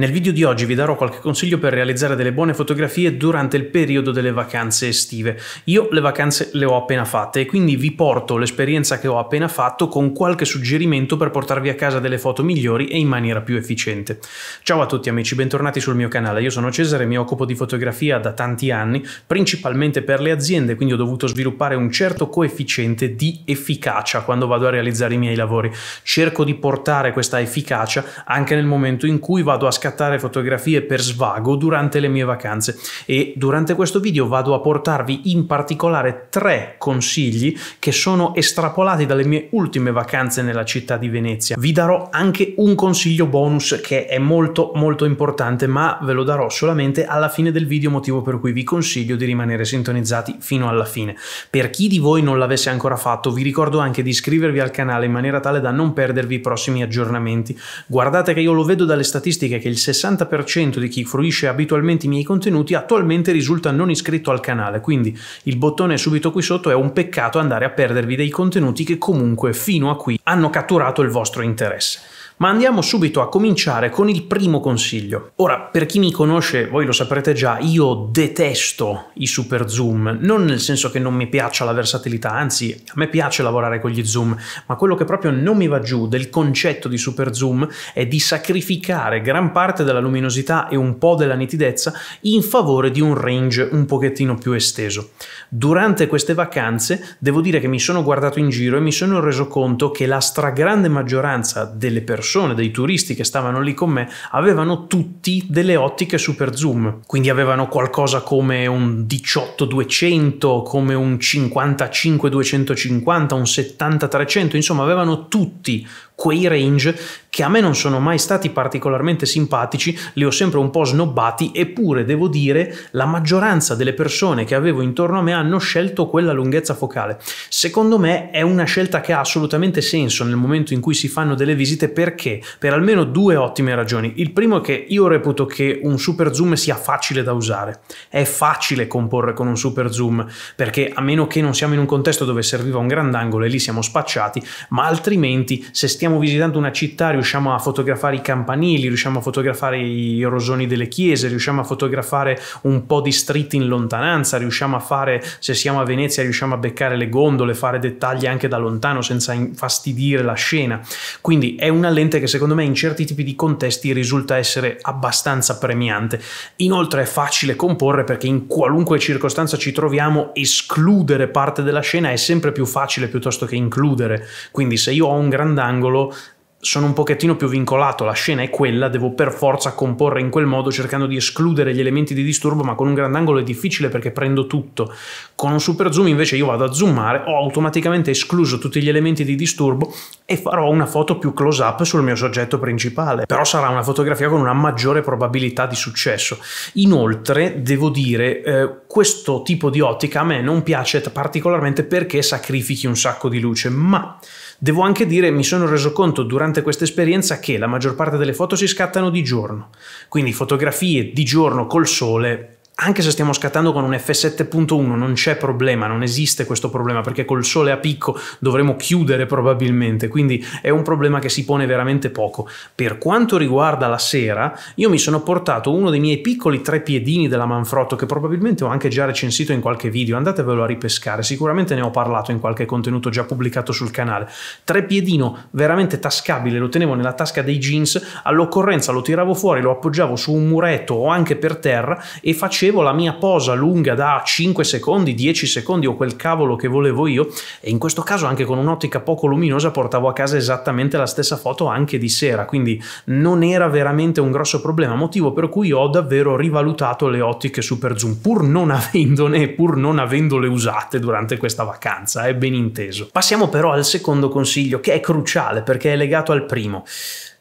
Nel video di oggi vi darò qualche consiglio per realizzare delle buone fotografie durante il periodo delle vacanze estive. Io le vacanze le ho appena fatte e quindi vi porto l'esperienza che ho appena fatto con qualche suggerimento per portarvi a casa delle foto migliori e in maniera più efficiente. Ciao a tutti amici, bentornati sul mio canale. Io sono Cesare, mi occupo di fotografia da tanti anni, principalmente per le aziende, quindi ho dovuto sviluppare un certo coefficiente di efficacia quando vado a realizzare i miei lavori. Cerco di portare questa efficacia anche nel momento in cui vado a scattare scattare fotografie per svago durante le mie vacanze e durante questo video vado a portarvi in particolare tre consigli che sono estrapolati dalle mie ultime vacanze nella città di Venezia. Vi darò anche un consiglio bonus che è molto molto importante ma ve lo darò solamente alla fine del video motivo per cui vi consiglio di rimanere sintonizzati fino alla fine. Per chi di voi non l'avesse ancora fatto vi ricordo anche di iscrivervi al canale in maniera tale da non perdervi i prossimi aggiornamenti. Guardate che io lo vedo dalle statistiche che il 60% di chi fruisce abitualmente i miei contenuti attualmente risulta non iscritto al canale, quindi il bottone subito qui sotto è un peccato andare a perdervi dei contenuti che comunque fino a qui hanno catturato il vostro interesse. Ma andiamo subito a cominciare con il primo consiglio. Ora, per chi mi conosce, voi lo saprete già, io detesto i super zoom, non nel senso che non mi piaccia la versatilità, anzi, a me piace lavorare con gli zoom, ma quello che proprio non mi va giù del concetto di super zoom è di sacrificare gran parte della luminosità e un po' della nitidezza in favore di un range un pochettino più esteso. Durante queste vacanze devo dire che mi sono guardato in giro e mi sono reso conto che la stragrande maggioranza delle persone persone, dei turisti che stavano lì con me, avevano tutti delle ottiche super zoom, quindi avevano qualcosa come un 18-200, come un 55-250, un 70-300, insomma avevano tutti quei range che a me non sono mai stati particolarmente simpatici, li ho sempre un po' snobbati, eppure devo dire la maggioranza delle persone che avevo intorno a me hanno scelto quella lunghezza focale. Secondo me è una scelta che ha assolutamente senso nel momento in cui si fanno delle visite perché? Per almeno due ottime ragioni. Il primo è che io reputo che un super zoom sia facile da usare. È facile comporre con un super zoom perché a meno che non siamo in un contesto dove serviva un grandangolo e lì siamo spacciati, ma altrimenti se stiamo visitando una città riusciamo a fotografare i campanili, riusciamo a fotografare i rosoni delle chiese, riusciamo a fotografare un po' di street in lontananza, riusciamo a fare, se siamo a Venezia, riusciamo a beccare le gondole, fare dettagli anche da lontano senza infastidire la scena. Quindi è una lente che secondo me in certi tipi di contesti risulta essere abbastanza premiante. Inoltre è facile comporre perché in qualunque circostanza ci troviamo, escludere parte della scena è sempre più facile piuttosto che includere. Quindi se io ho un grandangolo, sono un pochettino più vincolato, la scena è quella, devo per forza comporre in quel modo cercando di escludere gli elementi di disturbo, ma con un grandangolo è difficile perché prendo tutto. Con un super zoom invece io vado a zoomare, ho automaticamente escluso tutti gli elementi di disturbo e farò una foto più close up sul mio soggetto principale, però sarà una fotografia con una maggiore probabilità di successo. Inoltre, devo dire, eh, questo tipo di ottica a me non piace particolarmente perché sacrifichi un sacco di luce, ma Devo anche dire, mi sono reso conto durante questa esperienza che la maggior parte delle foto si scattano di giorno, quindi fotografie di giorno col sole anche se stiamo scattando con un F7.1 non c'è problema, non esiste questo problema perché col sole a picco dovremo chiudere probabilmente, quindi è un problema che si pone veramente poco. Per quanto riguarda la sera, io mi sono portato uno dei miei piccoli tre piedini della Manfrotto che probabilmente ho anche già recensito in qualche video, andatevelo a ripescare, sicuramente ne ho parlato in qualche contenuto già pubblicato sul canale. Tre piedino veramente tascabile, lo tenevo nella tasca dei jeans, all'occorrenza lo tiravo fuori, lo appoggiavo su un muretto o anche per terra e facevo facevo la mia posa lunga da 5 secondi, 10 secondi o quel cavolo che volevo io e in questo caso anche con un'ottica poco luminosa portavo a casa esattamente la stessa foto anche di sera, quindi non era veramente un grosso problema, motivo per cui ho davvero rivalutato le ottiche super zoom pur non avendone e pur non avendole usate durante questa vacanza, è ben inteso. Passiamo però al secondo consiglio che è cruciale perché è legato al primo.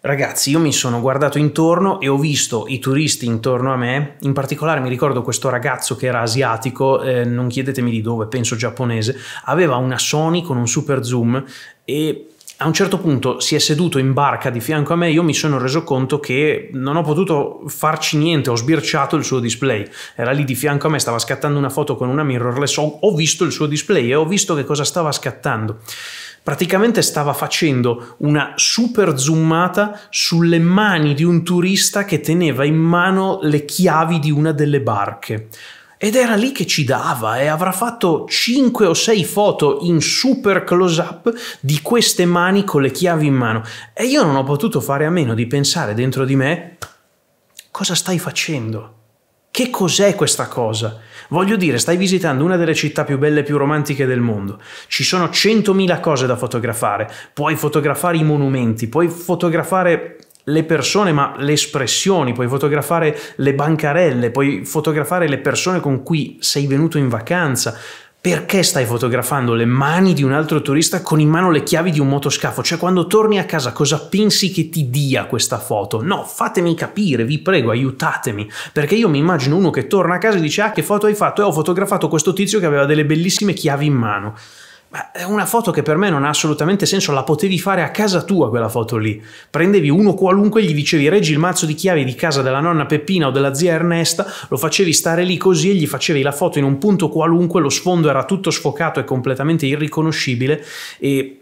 Ragazzi, io mi sono guardato intorno e ho visto i turisti intorno a me, in particolare mi ricordo questo ragazzo che era asiatico, eh, non chiedetemi di dove, penso giapponese, aveva una Sony con un super zoom e a un certo punto si è seduto in barca di fianco a me, io mi sono reso conto che non ho potuto farci niente, ho sbirciato il suo display. Era lì di fianco a me, stava scattando una foto con una mirrorless, ho, ho visto il suo display e ho visto che cosa stava scattando. Praticamente stava facendo una super zoomata sulle mani di un turista che teneva in mano le chiavi di una delle barche. Ed era lì che ci dava e eh, avrà fatto 5 o 6 foto in super close up di queste mani con le chiavi in mano. E io non ho potuto fare a meno di pensare dentro di me cosa stai facendo? Che cos'è questa cosa? Voglio dire, stai visitando una delle città più belle e più romantiche del mondo. Ci sono 100.000 cose da fotografare. Puoi fotografare i monumenti, puoi fotografare le persone, ma le espressioni, puoi fotografare le bancarelle, puoi fotografare le persone con cui sei venuto in vacanza perché stai fotografando le mani di un altro turista con in mano le chiavi di un motoscafo? Cioè, quando torni a casa, cosa pensi che ti dia questa foto? No, fatemi capire, vi prego, aiutatemi. Perché io mi immagino uno che torna a casa e dice: Ah, che foto hai fatto? E ho fotografato questo tizio che aveva delle bellissime chiavi in mano. Ma è una foto che per me non ha assolutamente senso, la potevi fare a casa tua quella foto lì. Prendevi uno qualunque, gli dicevi reggi il mazzo di chiavi di casa della nonna Peppina o della zia Ernesta, lo facevi stare lì così e gli facevi la foto in un punto qualunque, lo sfondo era tutto sfocato e completamente irriconoscibile e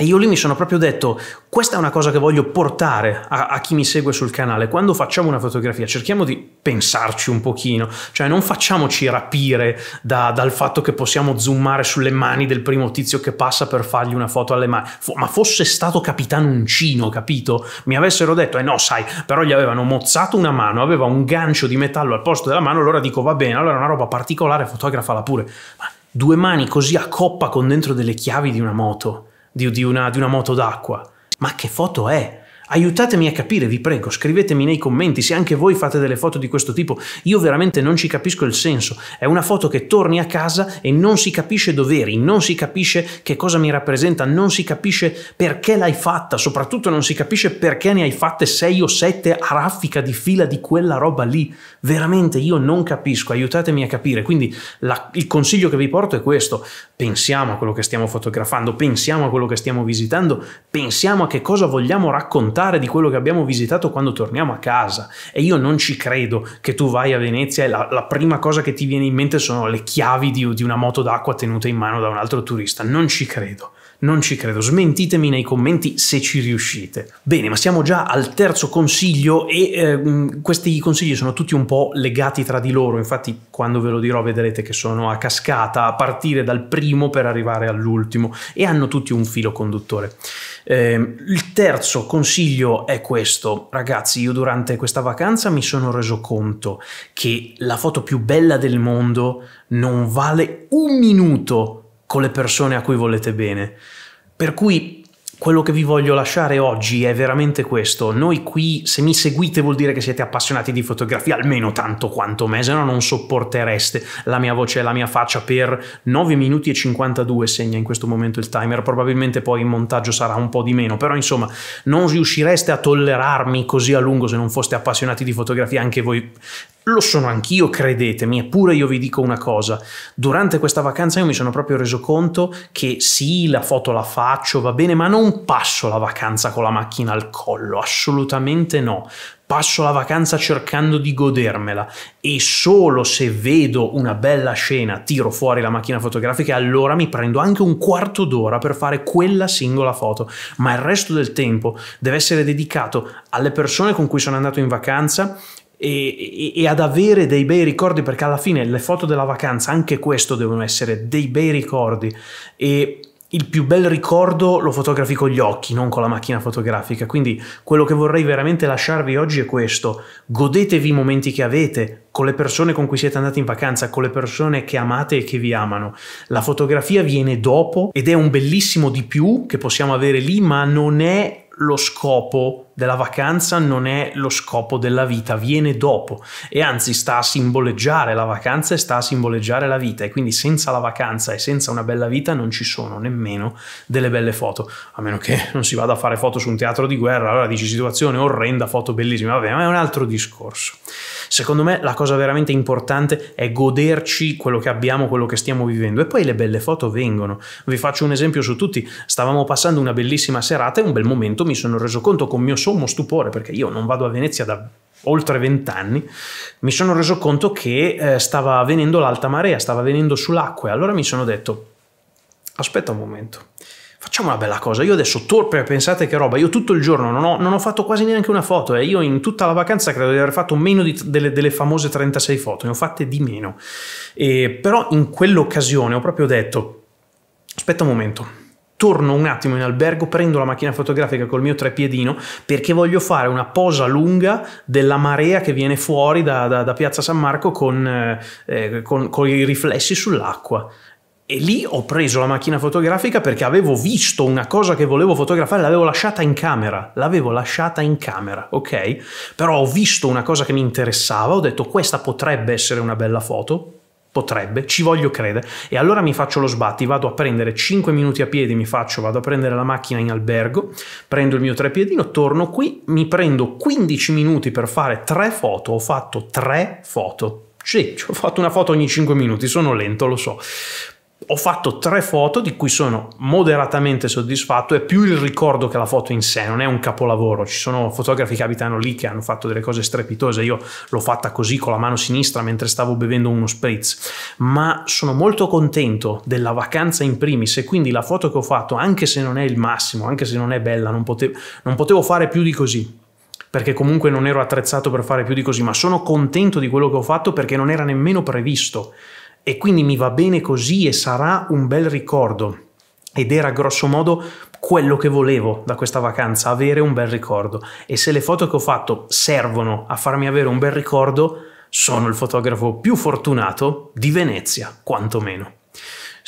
e io lì mi sono proprio detto, questa è una cosa che voglio portare a, a, chi mi segue sul canale. Quando facciamo una fotografia cerchiamo di pensarci un pochino, cioè non facciamoci rapire da, dal fatto che possiamo zoomare sulle mani del primo tizio che passa per fargli una foto alle mani. Fo ma fosse stato capitano uncino, capito? Mi avessero detto, eh no sai, però gli avevano mozzato una mano, aveva un gancio di metallo al posto della mano, allora dico va bene, allora è una roba particolare, fotografala pure. Ma due mani così a coppa con dentro delle chiavi di una moto di, di, una, di una moto d'acqua. Ma che foto è? Aiutatemi a capire, vi prego, scrivetemi nei commenti se anche voi fate delle foto di questo tipo. Io veramente non ci capisco il senso. È una foto che torni a casa e non si capisce doveri, non si capisce che cosa mi rappresenta, non si capisce perché l'hai fatta, soprattutto non si capisce perché ne hai fatte sei o sette a raffica di fila di quella roba lì. Veramente io non capisco, aiutatemi a capire. Quindi la, il consiglio che vi porto è questo. Pensiamo a quello che stiamo fotografando, pensiamo a quello che stiamo visitando, pensiamo a che cosa vogliamo raccontare raccontare di quello che abbiamo visitato quando torniamo a casa. E io non ci credo che tu vai a Venezia e la, la prima cosa che ti viene in mente sono le chiavi di, di una moto d'acqua tenuta in mano da un altro turista. Non ci credo. Non ci credo, smentitemi nei commenti se ci riuscite. Bene, ma siamo già al terzo consiglio e eh, questi consigli sono tutti un po' legati tra di loro, infatti quando ve lo dirò vedrete che sono a cascata, a partire dal primo per arrivare all'ultimo e hanno tutti un filo conduttore. Eh, il terzo consiglio è questo, ragazzi, io durante questa vacanza mi sono reso conto che la foto più bella del mondo non vale un minuto con le persone a cui volete bene. Per cui quello che vi voglio lasciare oggi è veramente questo. Noi qui, se mi seguite, vuol dire che siete appassionati di fotografia, almeno tanto quanto me, se no non sopportereste la mia voce e la mia faccia per 9 minuti e 52 segna in questo momento il timer, probabilmente poi in montaggio sarà un po' di meno, però insomma non riuscireste a tollerarmi così a lungo se non foste appassionati di fotografia anche voi lo sono anch'io, credetemi, eppure io vi dico una cosa, durante questa vacanza io mi sono proprio reso conto che sì, la foto la faccio, va bene, ma non passo la vacanza con la macchina al collo, assolutamente no passo la vacanza cercando di godermela e solo se vedo una bella scena tiro fuori la macchina fotografica e allora mi prendo anche un quarto d'ora per fare quella singola foto, ma il resto del tempo deve essere dedicato alle persone con cui sono andato in vacanza e, e, ad avere dei bei ricordi perché alla fine le foto della vacanza, anche questo devono essere dei bei ricordi e il più bel ricordo lo fotografi con gli occhi, non con la macchina fotografica. Quindi quello che vorrei veramente lasciarvi oggi è questo. Godetevi i momenti che avete con le persone con cui siete andati in vacanza, con le persone che amate e che vi amano. La fotografia viene dopo ed è un bellissimo di più che possiamo avere lì, ma non è lo scopo della vacanza non è lo scopo della vita, viene dopo e anzi sta a simboleggiare la vacanza e sta a simboleggiare la vita e quindi senza la vacanza e senza una bella vita non ci sono nemmeno delle belle foto, a meno che non si vada a fare foto su un teatro di guerra, allora dici situazione orrenda, foto bellissime, vabbè, ma è un altro discorso. Secondo me la cosa veramente importante è goderci quello che abbiamo, quello che stiamo vivendo e poi le belle foto vengono. Vi faccio un esempio su tutti. Stavamo passando una bellissima serata e un bel momento mi sono reso conto con mio sommo stupore perché io non vado a Venezia da oltre vent'anni, mi sono reso conto che eh, stava venendo l'alta marea, stava venendo sull'acqua e allora mi sono detto aspetta un momento facciamo una bella cosa, io adesso torpe, pensate che roba, io tutto il giorno non ho, non ho fatto quasi neanche una foto e eh. io in tutta la vacanza credo di aver fatto meno di, delle, delle, famose 36 foto, ne ho fatte di meno. E, però in quell'occasione ho proprio detto, aspetta un momento, torno un attimo in albergo, prendo la macchina fotografica col mio trepiedino perché voglio fare una posa lunga della marea che viene fuori da, da, da Piazza San Marco con, eh, eh con, con i riflessi sull'acqua. E lì ho preso la macchina fotografica perché avevo visto una cosa che volevo fotografare, l'avevo lasciata in camera, l'avevo lasciata in camera, ok? Però ho visto una cosa che mi interessava, ho detto questa potrebbe essere una bella foto, potrebbe, ci voglio credere, e allora mi faccio lo sbatti, vado a prendere 5 minuti a piedi, mi faccio, vado a prendere la macchina in albergo, prendo il mio trepiedino, torno qui, mi prendo 15 minuti per fare 3 foto, ho fatto 3 foto. Sì, ho fatto una foto ogni 5 minuti, sono lento, lo so ho fatto tre foto di cui sono moderatamente soddisfatto, è più il ricordo che la foto in sé, non è un capolavoro, ci sono fotografi che abitano lì che hanno fatto delle cose strepitose, io l'ho fatta così con la mano sinistra mentre stavo bevendo uno spritz, ma sono molto contento della vacanza in primis e quindi la foto che ho fatto, anche se non è il massimo, anche se non è bella, non, pote- non potevo fare più di così perché comunque non ero attrezzato per fare più di così, ma sono contento di quello che ho fatto perché non era nemmeno previsto e quindi mi va bene così e sarà un bel ricordo. Ed era grosso modo quello che volevo da questa vacanza, avere un bel ricordo. E se le foto che ho fatto servono a farmi avere un bel ricordo, sono il fotografo più fortunato di Venezia, quantomeno.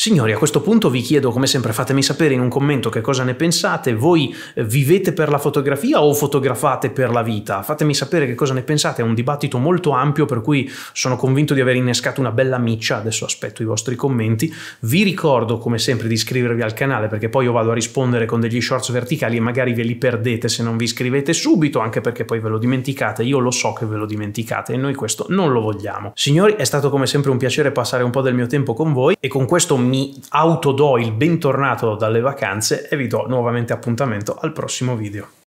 Signori, a questo punto vi chiedo, come sempre, fatemi sapere in un commento che cosa ne pensate. Voi eh, vivete per la fotografia o fotografate per la vita? Fatemi sapere che cosa ne pensate, è un dibattito molto ampio per cui sono convinto di aver innescato una bella miccia, adesso aspetto i vostri commenti. Vi ricordo, come sempre, di iscrivervi al canale perché poi io vado a rispondere con degli shorts verticali e magari ve li perdete se non vi iscrivete subito, anche perché poi ve lo dimenticate. Io lo so che ve lo dimenticate e noi questo non lo vogliamo. Signori, è stato come sempre un piacere passare un po' del mio tempo con voi e con questo mi mi autodo il bentornato dalle vacanze e vi do nuovamente appuntamento al prossimo video.